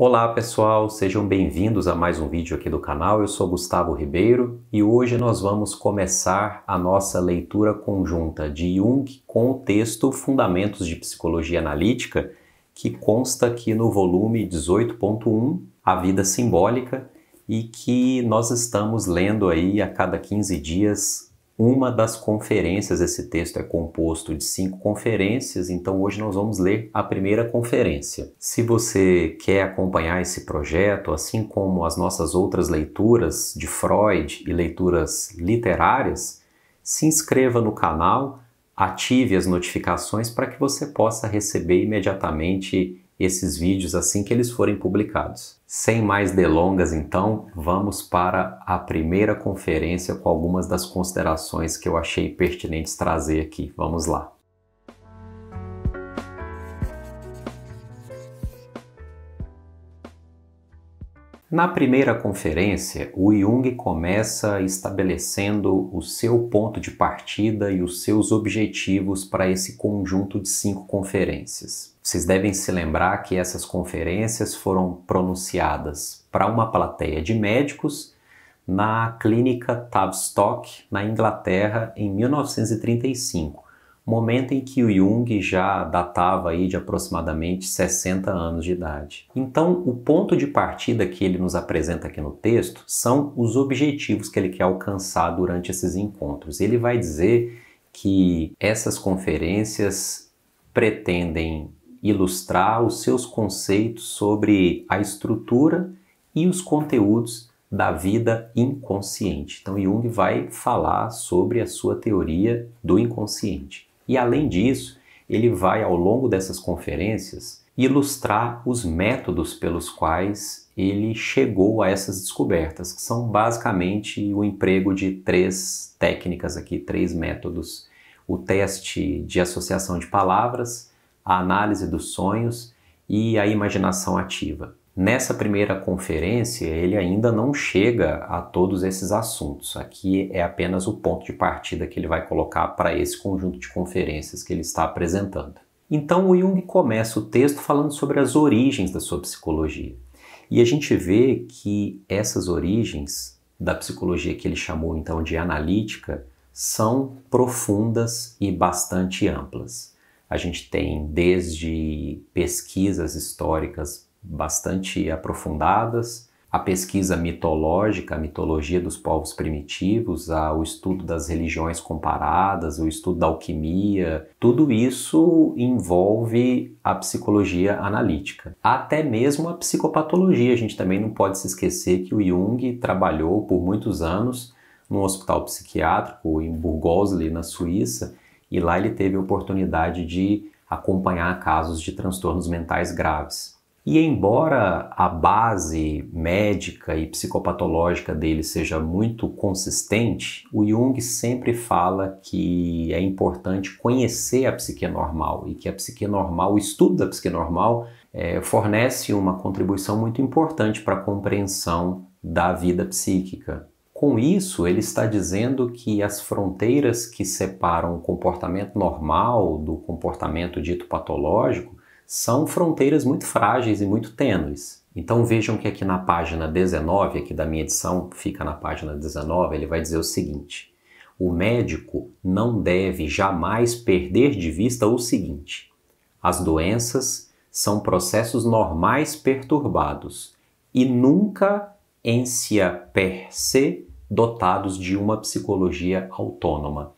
Olá pessoal, sejam bem-vindos a mais um vídeo aqui do canal. Eu sou Gustavo Ribeiro e hoje nós vamos começar a nossa leitura conjunta de Jung com o texto Fundamentos de Psicologia Analítica, que consta aqui no volume 18.1, A Vida Simbólica, e que nós estamos lendo aí a cada 15 dias uma das conferências. Esse texto é composto de cinco conferências, então hoje nós vamos ler a primeira conferência. Se você quer acompanhar esse projeto, assim como as nossas outras leituras de Freud e leituras literárias, se inscreva no canal, ative as notificações para que você possa receber imediatamente esses vídeos assim que eles forem publicados. Sem mais delongas, então, vamos para a primeira conferência com algumas das considerações que eu achei pertinentes trazer aqui. Vamos lá. Na primeira conferência, o Jung começa estabelecendo o seu ponto de partida e os seus objetivos para esse conjunto de cinco conferências. Vocês devem se lembrar que essas conferências foram pronunciadas para uma plateia de médicos na clínica Tavistock, na Inglaterra, em 1935 momento em que o Jung já datava aí de aproximadamente 60 anos de idade. Então, o ponto de partida que ele nos apresenta aqui no texto são os objetivos que ele quer alcançar durante esses encontros. Ele vai dizer que essas conferências pretendem ilustrar os seus conceitos sobre a estrutura e os conteúdos da vida inconsciente. Então Jung vai falar sobre a sua teoria do inconsciente. E além disso, ele vai ao longo dessas conferências ilustrar os métodos pelos quais ele chegou a essas descobertas, que são basicamente o emprego de três técnicas aqui, três métodos: o teste de associação de palavras, a análise dos sonhos e a imaginação ativa. Nessa primeira conferência, ele ainda não chega a todos esses assuntos. Aqui é apenas o ponto de partida que ele vai colocar para esse conjunto de conferências que ele está apresentando. Então, o Jung começa o texto falando sobre as origens da sua psicologia. E a gente vê que essas origens da psicologia que ele chamou então de analítica são profundas e bastante amplas. A gente tem desde pesquisas históricas bastante aprofundadas, a pesquisa mitológica, a mitologia dos povos primitivos, o estudo das religiões comparadas, o estudo da alquimia, tudo isso envolve a psicologia analítica. Até mesmo a psicopatologia, a gente também não pode se esquecer que o Jung trabalhou por muitos anos num hospital psiquiátrico em Burgosli, na Suíça, e lá ele teve a oportunidade de acompanhar casos de transtornos mentais graves. E embora a base médica e psicopatológica dele seja muito consistente, o Jung sempre fala que é importante conhecer a psique normal e que a psique normal, o estudo da psique normal, é, fornece uma contribuição muito importante para a compreensão da vida psíquica. Com isso, ele está dizendo que as fronteiras que separam o comportamento normal do comportamento dito patológico são fronteiras muito frágeis e muito tênues. Então vejam que aqui na página 19, aqui da minha edição, fica na página 19, ele vai dizer o seguinte: o médico não deve jamais perder de vista o seguinte: as doenças são processos normais perturbados e nunca em si per se dotados de uma psicologia autônoma.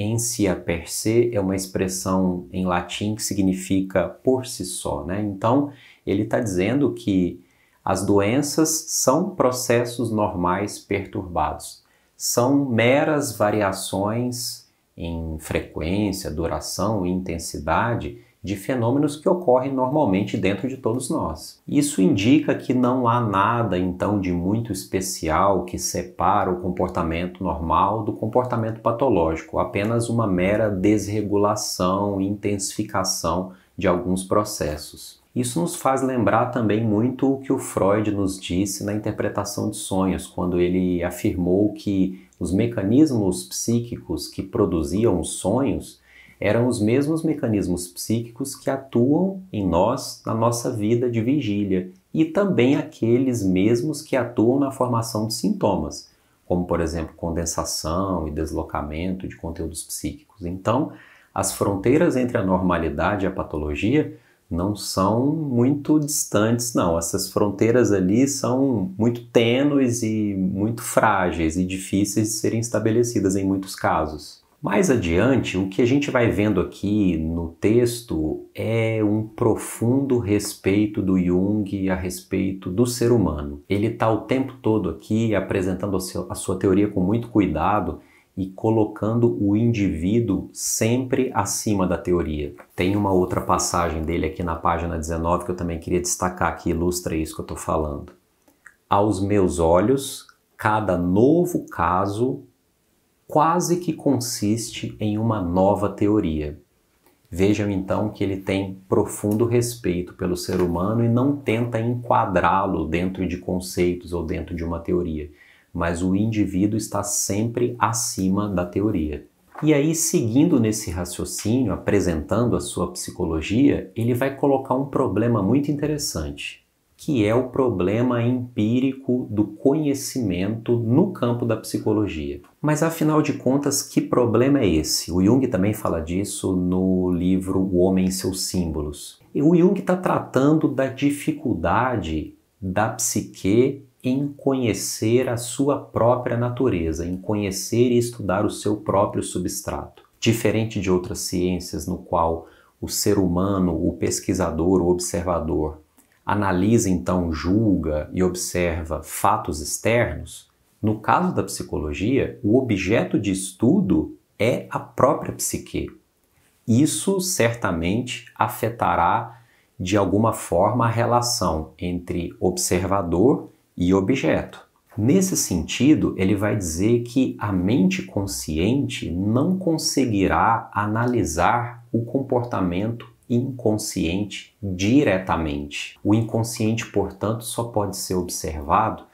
Encia per se é uma expressão em latim que significa por si só, né? Então, ele está dizendo que as doenças são processos normais perturbados, são meras variações em frequência, duração e intensidade de fenômenos que ocorrem normalmente dentro de todos nós. Isso indica que não há nada então de muito especial que separa o comportamento normal do comportamento patológico, apenas uma mera desregulação e intensificação de alguns processos. Isso nos faz lembrar também muito o que o Freud nos disse na interpretação de sonhos, quando ele afirmou que os mecanismos psíquicos que produziam os sonhos eram os mesmos mecanismos psíquicos que atuam em nós na nossa vida de vigília e também aqueles mesmos que atuam na formação de sintomas, como por exemplo condensação e deslocamento de conteúdos psíquicos. Então, as fronteiras entre a normalidade e a patologia não são muito distantes, não. Essas fronteiras ali são muito tênues e muito frágeis e difíceis de serem estabelecidas em muitos casos. Mais adiante, o que a gente vai vendo aqui no texto é um profundo respeito do Jung a respeito do ser humano. Ele está o tempo todo aqui apresentando a sua teoria com muito cuidado e colocando o indivíduo sempre acima da teoria. Tem uma outra passagem dele aqui na página 19 que eu também queria destacar que ilustra isso que eu estou falando. Aos meus olhos, cada novo caso quase que consiste em uma nova teoria. Vejam então que ele tem profundo respeito pelo ser humano e não tenta enquadrá-lo dentro de conceitos ou dentro de uma teoria, mas o indivíduo está sempre acima da teoria. E aí, seguindo nesse raciocínio, apresentando a sua psicologia, ele vai colocar um problema muito interessante que é o problema empírico do conhecimento no campo da psicologia. Mas afinal de contas, que problema é esse? O Jung também fala disso no livro O Homem e seus Símbolos. E o Jung está tratando da dificuldade da psique em conhecer a sua própria natureza, em conhecer e estudar o seu próprio substrato. Diferente de outras ciências, no qual o ser humano, o pesquisador, o observador, analisa, então, julga e observa fatos externos, no caso da psicologia, o objeto de estudo é a própria psique. Isso certamente afetará de alguma forma a relação entre observador e objeto. Nesse sentido, ele vai dizer que a mente consciente não conseguirá analisar o comportamento inconsciente diretamente. O inconsciente, portanto, só pode ser observado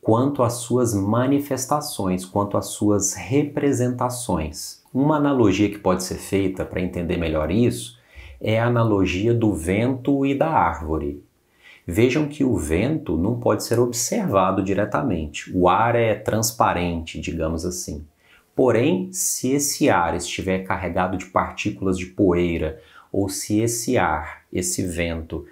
quanto às suas manifestações, quanto às suas representações. Uma analogia que pode ser feita para entender melhor isso é a analogia do vento e da árvore. Vejam que o vento não pode ser observado diretamente. O ar é transparente, digamos assim. Porém, se esse ar estiver carregado de partículas de poeira ou se esse ar, esse vento,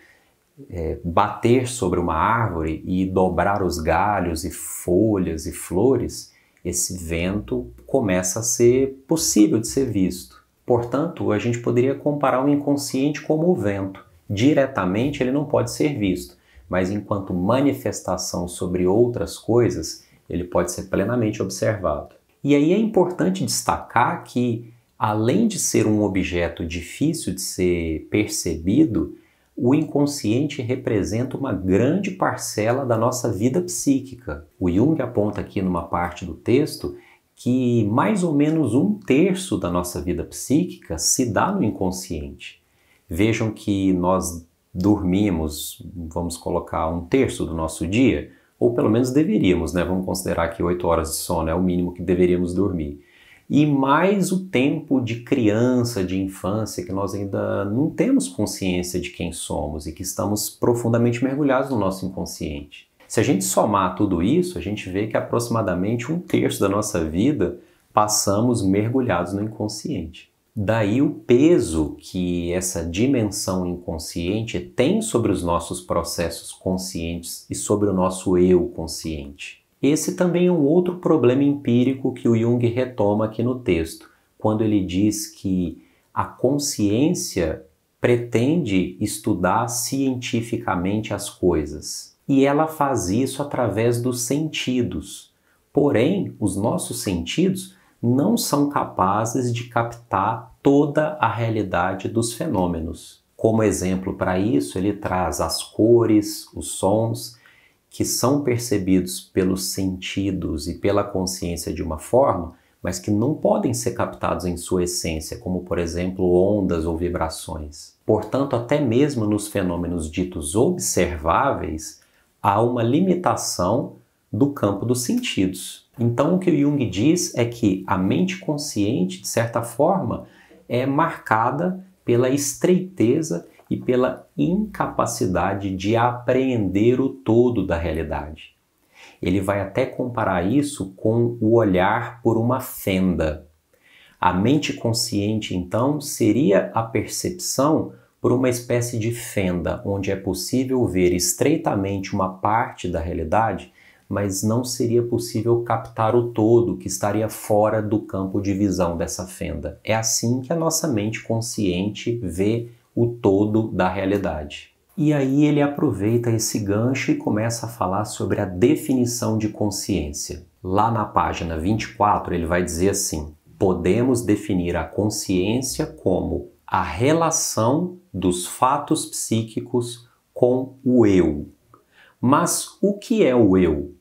é, bater sobre uma árvore e dobrar os galhos e folhas e flores, esse vento começa a ser possível de ser visto. Portanto, a gente poderia comparar o inconsciente como o vento. Diretamente ele não pode ser visto, mas enquanto manifestação sobre outras coisas, ele pode ser plenamente observado. E aí é importante destacar que além de ser um objeto difícil de ser percebido, o inconsciente representa uma grande parcela da nossa vida psíquica. O Jung aponta aqui numa parte do texto que mais ou menos um terço da nossa vida psíquica se dá no inconsciente. Vejam que nós dormimos, vamos colocar um terço do nosso dia, ou pelo menos deveríamos, né? Vamos considerar que oito horas de sono é o mínimo que deveríamos dormir e mais o tempo de criança, de infância, que nós ainda não temos consciência de quem somos e que estamos profundamente mergulhados no nosso inconsciente. Se a gente somar tudo isso, a gente vê que aproximadamente um terço da nossa vida passamos mergulhados no inconsciente. Daí o peso que essa dimensão inconsciente tem sobre os nossos processos conscientes e sobre o nosso eu consciente. Esse também é um outro problema empírico que o Jung retoma aqui no texto, quando ele diz que a consciência pretende estudar cientificamente as coisas. E ela faz isso através dos sentidos. Porém, os nossos sentidos não são capazes de captar toda a realidade dos fenômenos. Como exemplo para isso, ele traz as cores, os sons que são percebidos pelos sentidos e pela consciência de uma forma, mas que não podem ser captados em sua essência, como por exemplo ondas ou vibrações. Portanto, até mesmo nos fenômenos ditos observáveis, há uma limitação do campo dos sentidos. Então, o que o Jung diz é que a mente consciente, de certa forma, é marcada pela estreiteza e pela incapacidade de apreender o todo da realidade. Ele vai até comparar isso com o olhar por uma fenda. A mente consciente, então, seria a percepção por uma espécie de fenda, onde é possível ver estreitamente uma parte da realidade, mas não seria possível captar o todo que estaria fora do campo de visão dessa fenda. É assim que a nossa mente consciente vê o todo da realidade. E aí ele aproveita esse gancho e começa a falar sobre a definição de consciência. Lá na página 24, ele vai dizer assim: podemos definir a consciência como a relação dos fatos psíquicos com o eu. Mas o que é o eu?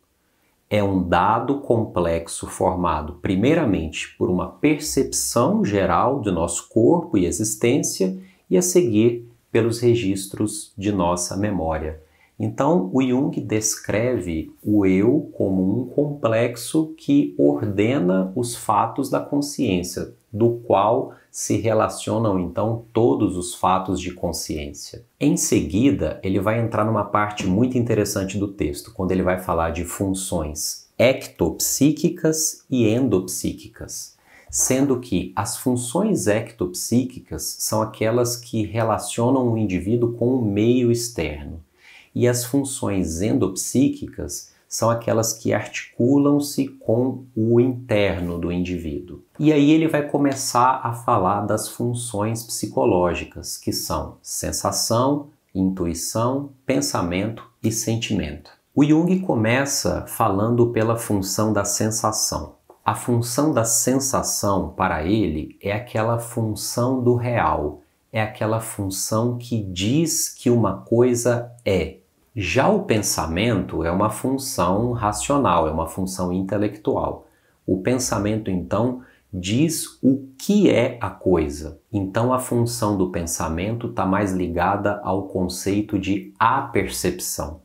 É um dado complexo formado, primeiramente, por uma percepção geral de nosso corpo e existência e a seguir pelos registros de nossa memória. Então, o Jung descreve o eu como um complexo que ordena os fatos da consciência, do qual se relacionam então todos os fatos de consciência. Em seguida, ele vai entrar numa parte muito interessante do texto, quando ele vai falar de funções ectopsíquicas e endopsíquicas sendo que as funções ectopsíquicas são aquelas que relacionam o indivíduo com o meio externo, e as funções endopsíquicas são aquelas que articulam-se com o interno do indivíduo. E aí ele vai começar a falar das funções psicológicas, que são sensação, intuição, pensamento e sentimento. O Jung começa falando pela função da sensação. A função da sensação para ele é aquela função do real, é aquela função que diz que uma coisa é. Já o pensamento é uma função racional, é uma função intelectual. O pensamento, então, diz o que é a coisa. Então, a função do pensamento está mais ligada ao conceito de apercepção,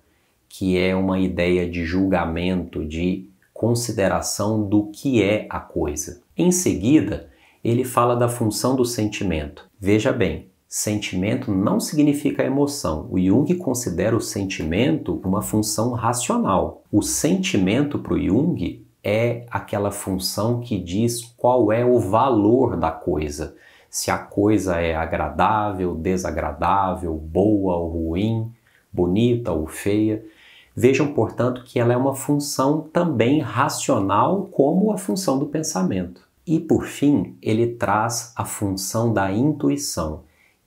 que é uma ideia de julgamento, de consideração do que é a coisa. Em seguida, ele fala da função do sentimento. Veja bem, sentimento não significa emoção. O Jung considera o sentimento uma função racional. O sentimento para o Jung é aquela função que diz qual é o valor da coisa. Se a coisa é agradável, desagradável, boa ou ruim, bonita ou feia. Vejam, portanto, que ela é uma função também racional, como a função do pensamento. E por fim, ele traz a função da intuição,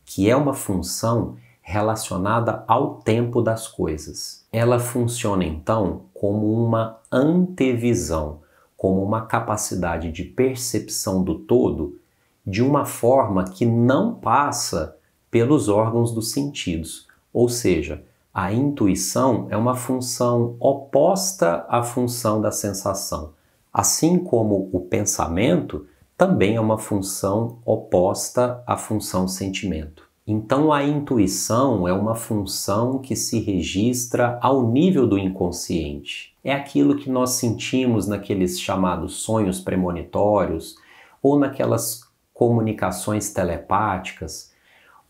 que é uma função relacionada ao tempo das coisas. Ela funciona então como uma antevisão, como uma capacidade de percepção do todo de uma forma que não passa pelos órgãos dos sentidos, ou seja, a intuição é uma função oposta à função da sensação, assim como o pensamento também é uma função oposta à função sentimento. Então, a intuição é uma função que se registra ao nível do inconsciente. É aquilo que nós sentimos naqueles chamados sonhos premonitórios ou naquelas comunicações telepáticas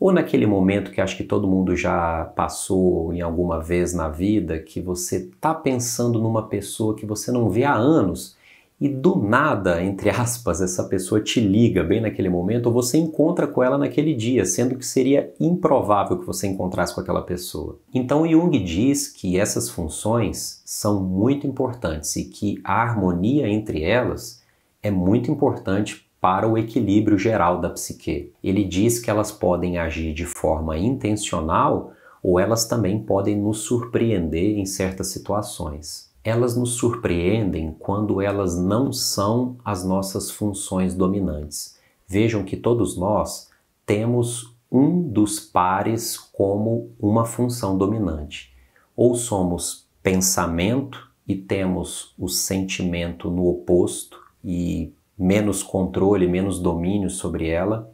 ou naquele momento que acho que todo mundo já passou em alguma vez na vida, que você está pensando numa pessoa que você não vê há anos e do nada, entre aspas, essa pessoa te liga bem naquele momento ou você encontra com ela naquele dia, sendo que seria improvável que você encontrasse com aquela pessoa. Então Jung diz que essas funções são muito importantes e que a harmonia entre elas é muito importante para o equilíbrio geral da psique. Ele diz que elas podem agir de forma intencional ou elas também podem nos surpreender em certas situações. Elas nos surpreendem quando elas não são as nossas funções dominantes. Vejam que todos nós temos um dos pares como uma função dominante. Ou somos pensamento e temos o sentimento no oposto e menos controle, menos domínio sobre ela,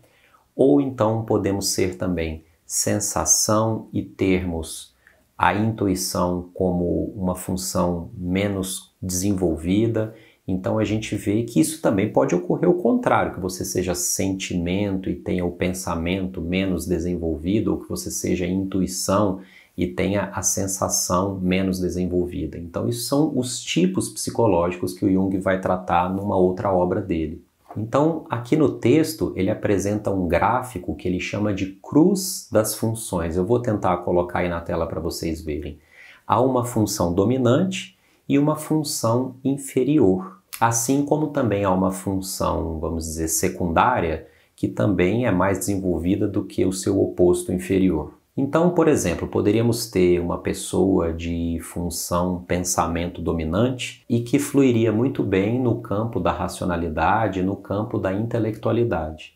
ou então podemos ser também sensação e termos a intuição como uma função menos desenvolvida. Então a gente vê que isso também pode ocorrer o contrário, que você seja sentimento e tenha o pensamento menos desenvolvido, ou que você seja intuição e tenha a sensação menos desenvolvida. Então, isso são os tipos psicológicos que o Jung vai tratar numa outra obra dele. Então, aqui no texto, ele apresenta um gráfico que ele chama de cruz das funções. Eu vou tentar colocar aí na tela para vocês verem. Há uma função dominante e uma função inferior, assim como também há uma função, vamos dizer, secundária, que também é mais desenvolvida do que o seu oposto inferior. Então, por exemplo, poderíamos ter uma pessoa de função pensamento dominante e que fluiria muito bem no campo da racionalidade, no campo da intelectualidade.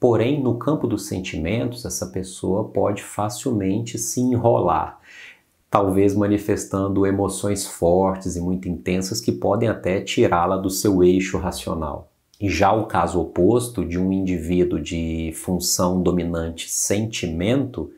Porém, no campo dos sentimentos, essa pessoa pode facilmente se enrolar, talvez manifestando emoções fortes e muito intensas que podem até tirá-la do seu eixo racional. E já o caso oposto de um indivíduo de função dominante sentimento,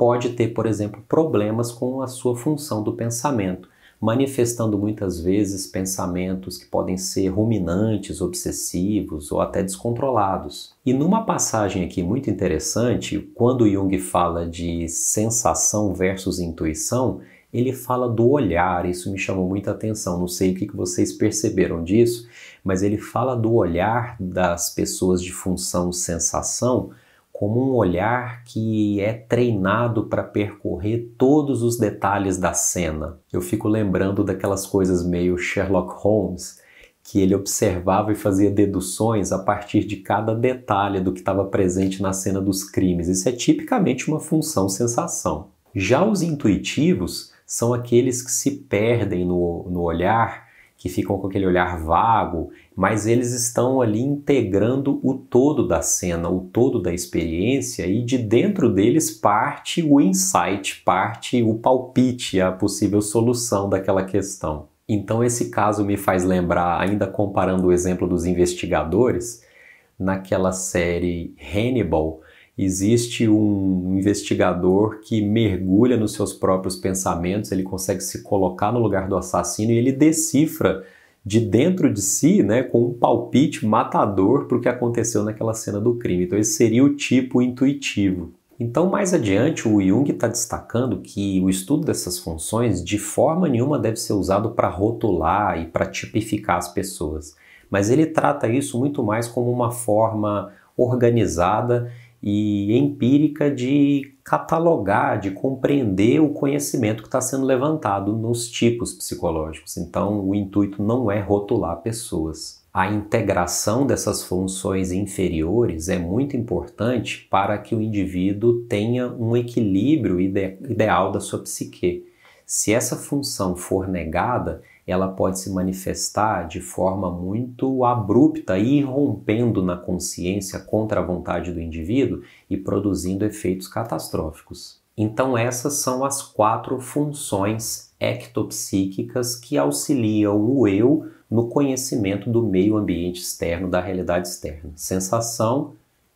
pode ter, por exemplo, problemas com a sua função do pensamento, manifestando muitas vezes pensamentos que podem ser ruminantes, obsessivos ou até descontrolados. E numa passagem aqui muito interessante, quando Jung fala de sensação versus intuição, ele fala do olhar, isso me chamou muita atenção. Não sei o que vocês perceberam disso, mas ele fala do olhar das pessoas de função sensação como um olhar que é treinado para percorrer todos os detalhes da cena. Eu fico lembrando daquelas coisas meio Sherlock Holmes, que ele observava e fazia deduções a partir de cada detalhe do que estava presente na cena dos crimes. Isso é tipicamente uma função sensação. Já os intuitivos são aqueles que se perdem no, no olhar que ficam com aquele olhar vago, mas eles estão ali integrando o todo da cena, o todo da experiência, e de dentro deles parte o insight, parte o palpite, a possível solução daquela questão. Então, esse caso me faz lembrar, ainda comparando o exemplo dos investigadores, naquela série Hannibal existe um investigador que mergulha nos seus próprios pensamentos, ele consegue se colocar no lugar do assassino e ele decifra de dentro de si, né, com um palpite matador para o que aconteceu naquela cena do crime. Então, esse seria o tipo intuitivo. Então, mais adiante, o Jung está destacando que o estudo dessas funções de forma nenhuma deve ser usado para rotular e para tipificar as pessoas, mas ele trata isso muito mais como uma forma organizada e empírica de catalogar, de compreender o conhecimento que está sendo levantado nos tipos psicológicos. Então, o intuito não é rotular pessoas. A integração dessas funções inferiores é muito importante para que o indivíduo tenha um equilíbrio ide ideal da sua psique. Se essa função for negada, ela pode se manifestar de forma muito abrupta irrompendo na consciência contra a vontade do indivíduo e produzindo efeitos catastróficos. Então essas são as quatro funções ectopsíquicas que auxiliam o eu no conhecimento do meio ambiente externo, da realidade externa: sensação,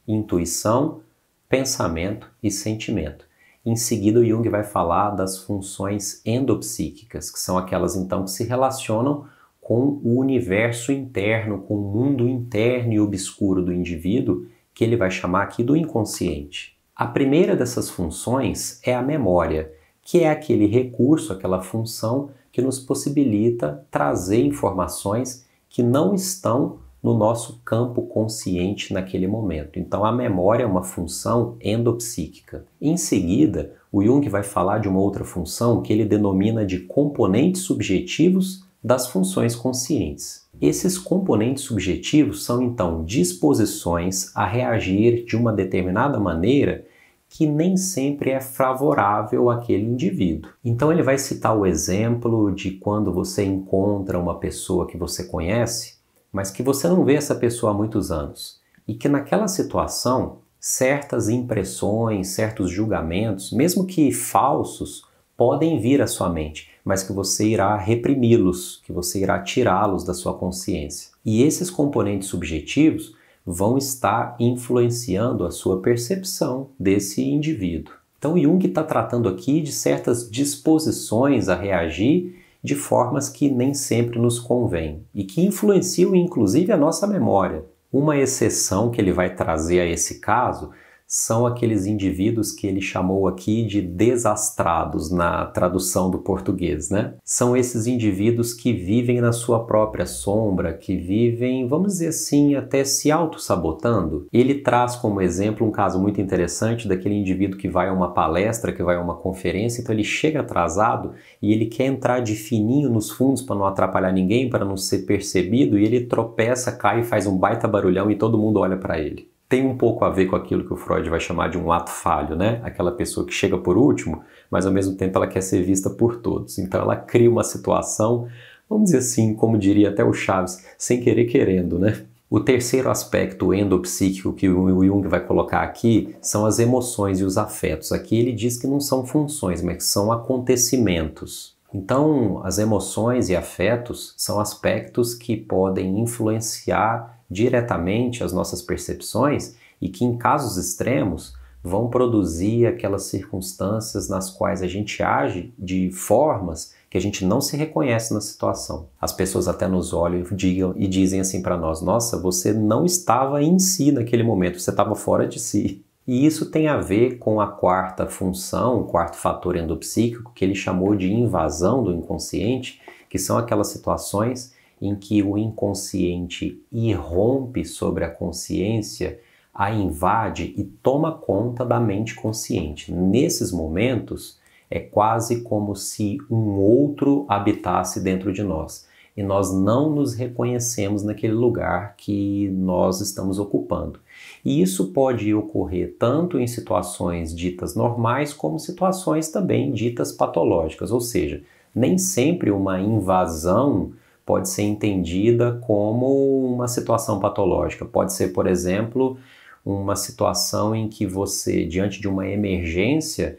intuição, pensamento e sentimento. Em seguida, o Jung vai falar das funções endopsíquicas, que são aquelas então que se relacionam com o universo interno, com o mundo interno e obscuro do indivíduo, que ele vai chamar aqui do inconsciente. A primeira dessas funções é a memória, que é aquele recurso, aquela função que nos possibilita trazer informações que não estão no nosso campo consciente naquele momento. Então, a memória é uma função endopsíquica. Em seguida, o Jung vai falar de uma outra função que ele denomina de componentes subjetivos das funções conscientes. Esses componentes subjetivos são então disposições a reagir de uma determinada maneira que nem sempre é favorável àquele indivíduo. Então ele vai citar o exemplo de quando você encontra uma pessoa que você conhece mas que você não vê essa pessoa há muitos anos e que naquela situação certas impressões, certos julgamentos, mesmo que falsos, podem vir à sua mente, mas que você irá reprimi-los, que você irá tirá-los da sua consciência. E esses componentes subjetivos vão estar influenciando a sua percepção desse indivíduo. Então, Jung está tratando aqui de certas disposições a reagir de formas que nem sempre nos convêm e que influenciam inclusive a nossa memória. Uma exceção que ele vai trazer a esse caso são aqueles indivíduos que ele chamou aqui de desastrados na tradução do português, né? São esses indivíduos que vivem na sua própria sombra, que vivem, vamos dizer assim, até se auto-sabotando. Ele traz como exemplo um caso muito interessante daquele indivíduo que vai a uma palestra, que vai a uma conferência, então ele chega atrasado e ele quer entrar de fininho nos fundos para não atrapalhar ninguém, para não ser percebido, e ele tropeça, cai, faz um baita barulhão e todo mundo olha para ele tem um pouco a ver com aquilo que o Freud vai chamar de um ato falho, né? Aquela pessoa que chega por último, mas ao mesmo tempo ela quer ser vista por todos. Então ela cria uma situação, vamos dizer assim, como diria até o Chaves, sem querer querendo, né? O terceiro aspecto endopsíquico que o Jung vai colocar aqui são as emoções e os afetos. Aqui ele diz que não são funções, mas que são acontecimentos. Então, as emoções e afetos são aspectos que podem influenciar diretamente as nossas percepções e que, em casos extremos, vão produzir aquelas circunstâncias nas quais a gente age de formas que a gente não se reconhece na situação. As pessoas até nos olham e, digam, e dizem assim para nós: Nossa, você não estava em si naquele momento, você estava fora de si. E isso tem a ver com a quarta função, o quarto fator endopsíquico, que ele chamou de invasão do inconsciente, que são aquelas situações em que o inconsciente irrompe sobre a consciência, a invade e toma conta da mente consciente. Nesses momentos, é quase como se um outro habitasse dentro de nós e nós não nos reconhecemos naquele lugar que nós estamos ocupando. E isso pode ocorrer tanto em situações ditas normais, como situações também ditas patológicas, ou seja, nem sempre uma invasão pode ser entendida como uma situação patológica. Pode ser, por exemplo, uma situação em que você, diante de uma emergência,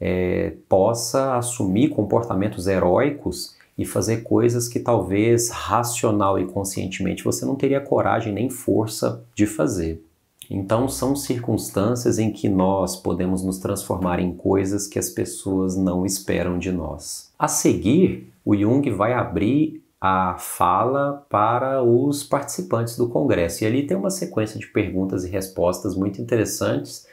é, possa assumir comportamentos heróicos e fazer coisas que talvez racional e conscientemente você não teria coragem nem força de fazer. Então, são circunstâncias em que nós podemos nos transformar em coisas que as pessoas não esperam de nós. A seguir, o Jung vai abrir a fala para os participantes do congresso. E ali tem uma sequência de perguntas e respostas muito interessantes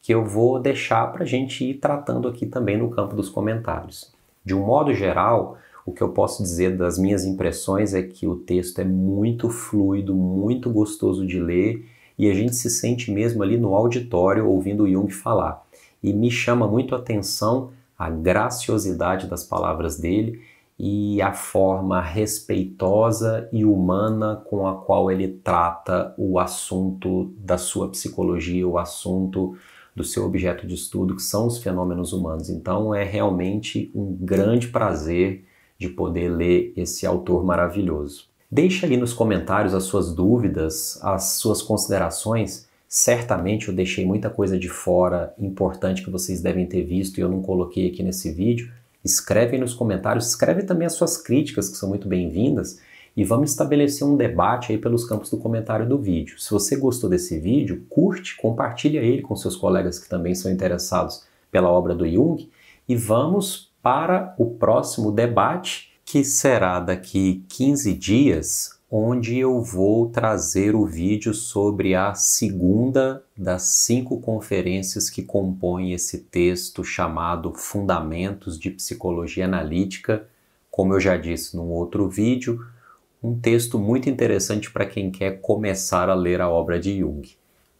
que eu vou deixar para a gente ir tratando aqui também no campo dos comentários. De um modo geral, o que eu posso dizer das minhas impressões é que o texto é muito fluido, muito gostoso de ler e a gente se sente mesmo ali no auditório ouvindo Jung falar. E me chama muito a atenção a graciosidade das palavras dele e a forma respeitosa e humana com a qual ele trata o assunto da sua psicologia, o assunto do seu objeto de estudo, que são os fenômenos humanos. Então é realmente um grande prazer de poder ler esse autor maravilhoso. Deixe ali nos comentários as suas dúvidas, as suas considerações. Certamente eu deixei muita coisa de fora importante que vocês devem ter visto e eu não coloquei aqui nesse vídeo. Escreve nos comentários, escreve também as suas críticas, que são muito bem-vindas, e vamos estabelecer um debate aí pelos campos do comentário do vídeo. Se você gostou desse vídeo, curte, compartilha ele com seus colegas que também são interessados pela obra do Jung e vamos para o próximo debate, que será daqui 15 dias, onde eu vou trazer o vídeo sobre a segunda das cinco conferências que compõem esse texto chamado Fundamentos de Psicologia Analítica. Como eu já disse num outro vídeo, um texto muito interessante para quem quer começar a ler a obra de Jung.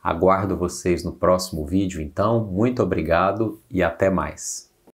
Aguardo vocês no próximo vídeo, então, muito obrigado e até mais!